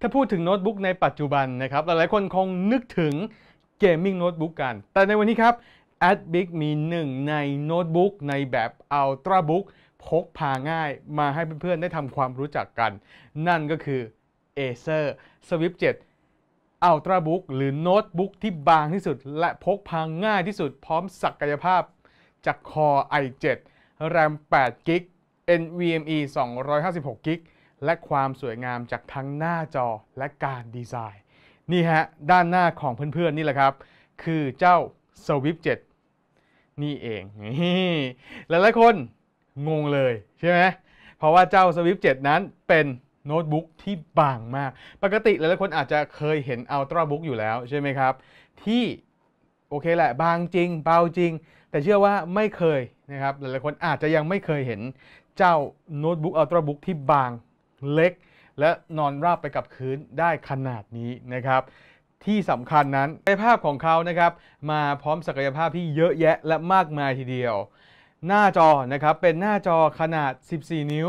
ถ้าพูดถึงโน้ตบุ๊กในปัจจุบันนะครับ หลายๆ คนคงนึกถึงเกมมิ่งโน้ตบุ๊กกัน แต่ในวันนี้ครับ a d b i g มีหนึ่งในโน้ตบุ๊กในแบบ Ultrabook พกพาง่ายมาให้เพื่อนๆ ได้ทำความรู้จักกัน นั่นก็คือ Acer Swift 7 Ultrabook หรือโน้ตบุ๊กที่บางที่สุด และพกพาง่ายที่สุดพร้อมศักยภาพ จากคอ i7 RAM 8 g b NVMe 256 g b และความสวยงามจากทั้งหน้าจอและการดีไซน์ นี่ฮะ ด้านหน้าของเพื่อนๆนี่แหละครับ คือเจ้า Swift 7นี่เอง หลายๆคนงงเลย ใช่ไหมเพราะว่าเจ้า Swift 7นั้นเป็นโน้ตบุ๊กที่บางมาก ปกติหลายๆคนอาจจะเคยเห็น Ultra Book อยู่แล้ว ใช่ไหมครับ ที่โอเคแหละ บางจริงเบาจริง แต่เชื่อว่าไม่เคยนะครับ หลายๆคนอาจจะยังไม่เคยเห็นเจ้าโน้ตบุ๊กอัลตร้าบุ๊กที่บางเล็กและนอนราบไปกับพื้นได้ขนาดนี้นะครับ ที่สำคัญนั้นกนยภาพของเขานะครับ มาพร้อมศักยภาพที่เยอะแยะและมากมายทีเดียว หน้าจอนะครับ เป็นหน้าจอขนาด 14 นิ้ว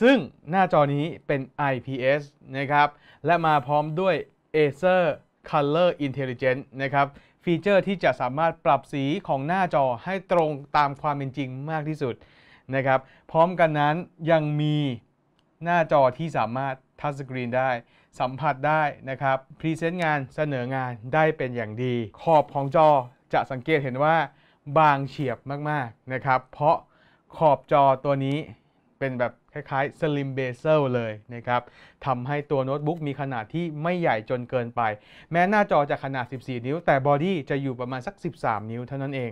ซึ่งหน้าจอนี้เป็น IPS นะครับ และมาพร้อมด้วย Acer Color Intelligence นะครับ ฟีเจอร์ที่จะสามารถปรับสีของหน้าจอให้ตรงตามความเป็นจริงมากที่สุดนะครับพร้อมกันนั้นยังมีหน้าจอที่สามารถ ทัชสกรีนได้ สัมผัสได้นะครับ พรีเซนต์งานเสนองานได้เป็นอย่างดี ขอบของจอจะสังเกตเห็นว่าบางเฉียบมากๆ นะครับ เพราะขอบจอตัวนี้เป็นแบบคล้ายๆ slim bezel เลยนะครับ ทำให้ตัวโน้ตบุ๊กมีขนาดที่ไม่ใหญ่จนเกินไป แม้หน้าจอจะขนาด 14 นิ้ว แต่บอดี้จะอยู่ประมาณสัก 13 นิ้วเท่านั้นเอง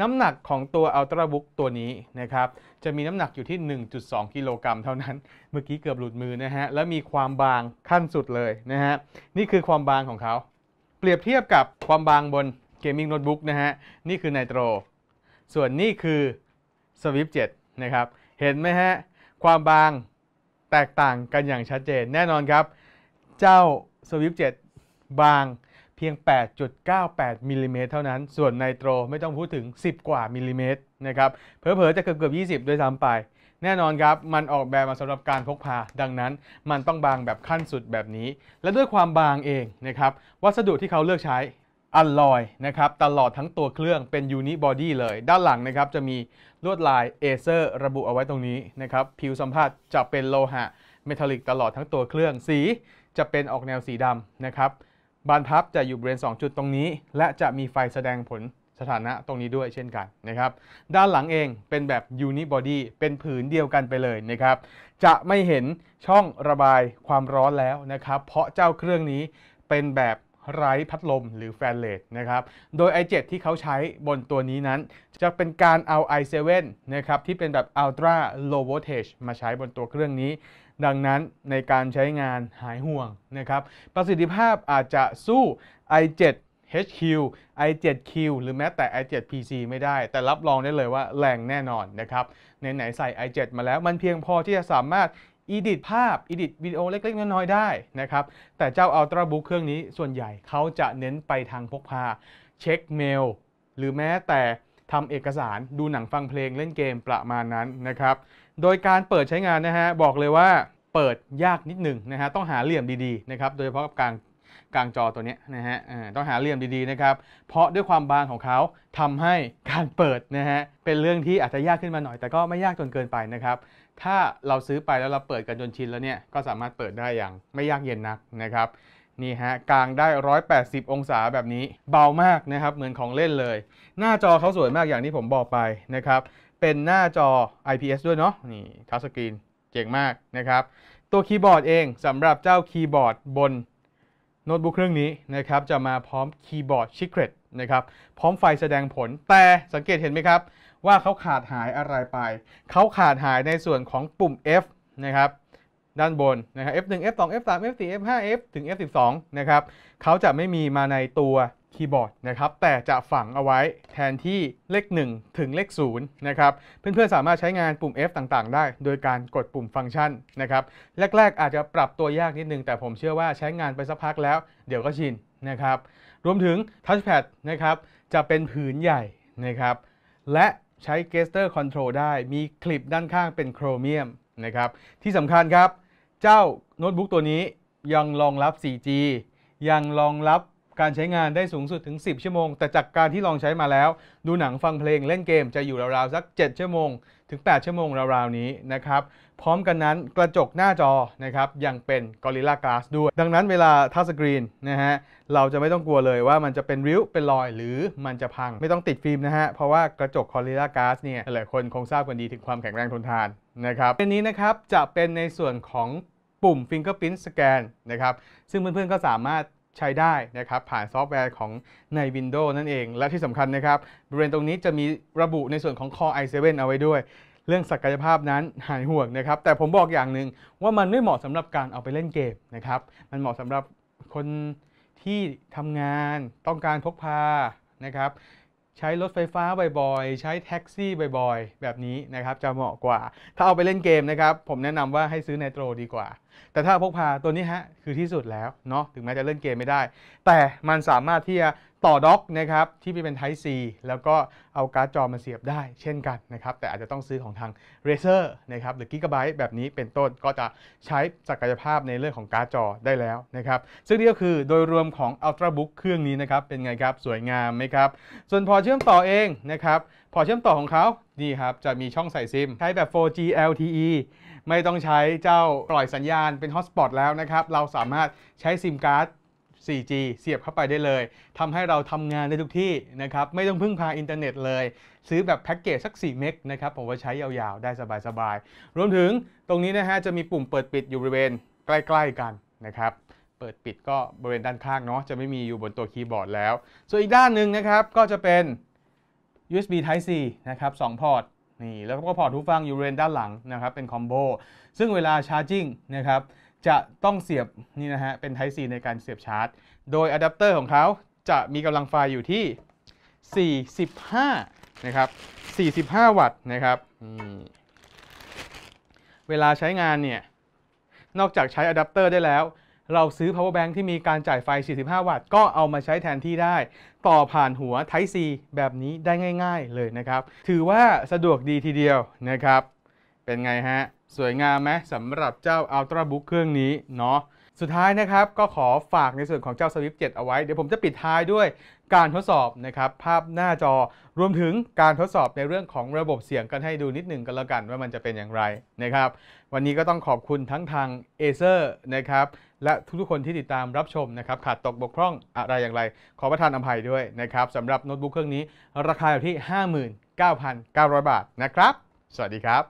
น้ำหนักของตัว ultrabook ตัวนี้นะครับ จะมีน้ำหนักอยู่ที่ 1.2 กิโลกรัมเท่านั้น เมื่อกี้เกือบหลุดมือนะฮะ และมีความบางขั้นสุดเลยนะฮะ นี่คือความบางของเขา เปรียบเทียบกับความบางบนเกมมิ่งโน้ตบุ๊กนะฮะ นี่คือไนโตร ส่วนนี่คือสวิฟ f t 7นะครับ เห็นไหมฮะความบางแตกต่างกันอย่างชัดเจน แน่นอนครับ เจ้า Swift 7 บางเพียง 8.98มิลิเมตรเท่านั้น ส่วนไนโตรไม่ต้องพูดถึง 10 กว่ามิลลิเมตรนะครับเผลอๆ จะเกือบเกือบ 20 ด้วยซ้ำไป แน่นอนครับ มันออกแบบมาสำหรับการพกพา ดังนั้นมันต้องบางแบบขั้นสุดแบบนี้ และด้วยความบางเองนะครับวัสดุที่เขาเลือกใช้อัลลอยนะครับ ตลอดทั้งตัวเครื่องเป็นยูนิบอดี้เลย ด้านหลังนะครับจะมีลวดลายเอเซอร์ ระบุเอาไว้ตรงนี้นะครับผิวสัมผัสจะเป็นโลหะเมทัลลิกตลอดทั้งตัวเครื่องสีจะเป็นออกแนวสีดำนะครับบานพับจะอยู่บริเวณ2จุดตรงนี้ และจะมีไฟแสดงผลสถานะตรงนี้ด้วยเช่นกันนะครับด้านหลังเองเป็นแบบยูนิบอดี้เป็นผืนเดียวกันไปเลยนะครับจะไม่เห็นช่องระบายความร้อนแล้วนะครับเพราะเจ้าเครื่องนี้เป็นแบบไร้พัดลมหรือแฟนเลสนะครับ โดย i7 ที่เขาใช้บนตัวนี้นั้น จะเป็นการเอา i7 นะครับที่เป็นแบบ ultra low voltage มาใช้บนตัวเครื่องนี้ ดังนั้นในการใช้งานหายห่วงนะครับประสิทธิภาพอาจจะสู้ i7 HQ i7Q หรือแม้แต่ i7PC ไม่ได้ แต่รับรองได้เลยว่าแรงแน่นอนนะครับไหนๆใส่ i7 มาแล้วมันเพียงพอที่จะสามารถอีดิทภาพอีดิทวิดีโอเล็ก ๆ น้อยๆได้นะครับแต่เจ้า Ultra Book เครื่องนี้ส่วนใหญ่เขาจะเน้นไปทางพกพา เช็คเมล หรือแม้แต่ทำเอกสารดูหนังฟังเพลง เล่นเกมประมาณนั้นนะครับ โดยการเปิดใช้งานนะฮะบอกเลยว่าเปิดยากนิดหนึ่งนะฮะต้องหาเหลี่ยมดีๆนะครับโดยเฉพาะกับกลางกลางจอตัวนี้นะฮะต้องหาเหลี่ยมดีๆนะครับเพราะด้วยความบางของเขาทำให้การเปิดนะฮะเป็นเรื่องที่อาจจะยากขึ้นมาหน่อย แต่ก็ไม่ยากจนเกินไปนะครับถ้าเราซื้อไปแล้วเราเปิดกันจนชินแล้วเนี่ยก็สามารถเปิดได้อย่างไม่ยากเย็นนักนะครับ นี่ฮะกลางได้ 180 องศาแบบนี้เบามากนะครับ เหมือนของเล่นเลย หน้าจอเขาสวยมากอย่างที่ผมบอกไปนะครับ เป็นหน้าจอ IPS ด้วยเนาะนี่ทัชสกรีนเจ๋งมากนะครับตัวคีย์บอร์ดเองสำหรับเจ้าคีย์บอร์ดบนโน้ตบุ๊กเครื่องนี้นะครับ จะมาพร้อมคีย์บอร์ดชิคเกตนะครับพร้อมไฟแสดงผลแต่สังเกตเห็นไหมครับว่าเขาขาดหายอะไรไป เขาขาดหายในส่วนของปุ่ม F นะครับ ด้านบนนะครับ F1 F2 F3 F4 F5 F ถึง F12 นะครับเขาจะไม่มีมาในตัวคีย์บอร์ดนะครับ แต่จะฝังเอาไว้แทนที่เลข 1 ถึงเลข0นะครับ เพื่อนๆ สามารถใช้งานปุ่ม F ต่างๆ ได้ โดยการกดปุ่มฟังก์ชันนะครับ แรกๆ อาจจะปรับตัวยากนิดนึง แต่ผมเชื่อว่าใช้งานไปสักพักแล้ว เดี๋ยวก็ชินนะครับ รวมถึงทัชแพดนะครับ จะเป็นผืนใหญ่นะครับ และใช้เกสเตอร์คอนโทรลได้ มีคลิปด้านข้างเป็นโครเมียมนะครับ ที่สำคัญครับ เจ้าโน้ตบุ๊กตัวนี้ยังรองรับ 4G ยังรองรับการใช้งานได้สูงสุดถึง 10 ชั่วโมง แต่จากการที่ลองใช้มาแล้ว ดูหนังฟังเพลงเล่นเกมจะอยู่ราวๆ สัก 7 ชั่วโมง ถึง 8 ชั่วโมงราวๆ นี้นะครับพร้อมกันนั้นกระจกหน้าจอนะครับยังเป็น Gorilla Glass ด้วย ดังนั้นเวลาทัชสกรีนนะฮะเราจะไม่ต้องกลัวเลยว่ามันจะเป็นริ้วเป็นรอย หรือมันจะพังไม่ต้องติดฟิล์มนะฮะ เพราะว่ากระจก Gorilla Glass เนี่ยหลายคนคงทราบกันดีถึงความแข็งแรงทนทานนะครับเนนี้นะครับจะเป็นในส่วนของปุ่ม Fingerprint Scan นะครับซึ่งเพื่อนๆก็สามารถใช้ได้นะครับผ่านซอฟต์แวร์ของใน Windows นั่นเอง และที่สำคัญนะครับบริเวณตรงนี้จะมีระบุในส่วนของ Core i7 เอาไว้ด้วยเรื่องศักยภาพนั้นหายห่วงนะครับ แต่ผมบอกอย่างหนึ่งว่ามันไม่เหมาะสำหรับการเอาไปเล่นเกมนะครับมันเหมาะสำหรับคนที่ทำงานต้องการพกพานะครับใช้รถไฟฟ้าบ่อย ๆ ใช้แท็กซี่บ่อย ๆ แบบนี้นะครับจะเหมาะกว่า ถ้าเอาไปเล่นเกมนะครับ ผมแนะนำว่าให้ซื้อไนโตรดีกว่า แต่ถ้าพกพาตัวนี้ฮะคือที่สุดแล้วเนาะถึงแม้จะเล่นเกมไม่ได้ แต่มันสามารถที่จะต่อด็อกนะครับที่เป็น Type C แล้วก็เอาการ์ดจอมาเสียบได้เช่นกันนะครับแต่อาจจะต้องซื้อของทาง r a z e r นะครับหรือ Gigabyte แบบนี้เป็นต้นก็จะใช้ศักยภาพในเรื่องของการ์ดจอได้แล้วนะครับซึ่งนี่ก็คือโดยรวมของ Ultrabook เครื่องนี้นะครับเป็นไงครับสวยงามไหมครับ ส่วนพอเชื่อมต่อเองนะครับพอเชื่อมต่อของเขานี่ครับ จะมีช่องใส่ซิมใช้แบบ 4G LTE ไม่ต้องใช้เจ้าปล่อยสัญญาณเป็นฮอตสปอตแล้วนะครับเราสามารถใช้ซิมการ์ด 4G เสียบเข้าไปได้เลย ทำให้เราทำงานได้ทุกที่นะครับ ไม่ต้องพึ่งพาอินเทอร์เน็ตเลย ซื้อแบบแพ็กเกจสัก 4 เมกนะครับ ผมว่าใช้ยาวๆ ได้สบายๆ รวมถึงตรงนี้นะฮะ จะมีปุ่มเปิดปิดอยู่บริเวณใกล้ๆ กันนะครับ เปิดปิดก็บริเวณด้านข้างเนาะ จะไม่มีอยู่บนตัวคีย์บอร์ดแล้ว ส่วนอีกด้านหนึ่งนะครับ ก็จะเป็น USB Type C นะครับ 2 พอร์ต นี่แล้วก็พอร์ตหูฟังอยู่บริเวณด้านหลังนะครับ เป็นคอมโบ ซึ่งเวลาชาร์จิ่งนะครับจะต้องเสียบนี่นะฮะ เป็น Type C ในการเสียบชาร์จ โดยอะแดปเตอร์ของเขาจะมีกำลังไฟอยู่ที่ 45 นะครับ 45 วัตต์นะครับ เวลาใช้งานเนี่ย นอกจากใช้อะแดปเตอร์ได้แล้ว เราซื้อ power bank ที่มีการจ่ายไฟ 45 วัตต์ ก็เอามาใช้แทนที่ได้ ต่อผ่านหัว Type C แบบนี้ได้ง่ายๆเลยนะครับ ถือว่าสะดวกดีทีเดียวนะครับ เป็นไงฮะสวยงามไหมสำหรับเจ้า Ultra Book เครื่องนี้เนาะสุดท้ายนะครับ ก็ขอฝากในส่วนของเจ้า Swift 7เอาไว้ เดี๋ยวผมจะปิดท้ายด้วยการทดสอบนะครับภาพหน้าจอ รวมถึงการทดสอบในเรื่องของระบบเสียงกันให้ดูนิดหนึ่งกันละกันว่ามันจะเป็นอย่างไรนะครับ วันนี้ก็ต้องขอบคุณทั้งทาง a c e r นะครับและทุกๆ คนที่ติดตามรับชมนะครับขาดตกบกพร่องอะไรอย่างไร ขอประทานอภัยด้วยนะครับสำหรับโน้ตบุ๊กเครื่องนี้ ราคาอยู่ที่ 59,900 บาทนะครับ สวัสดีครับ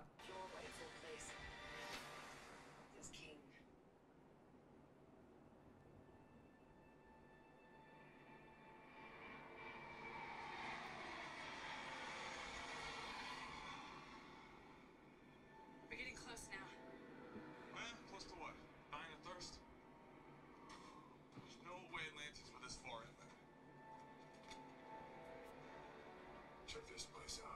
Check this place out.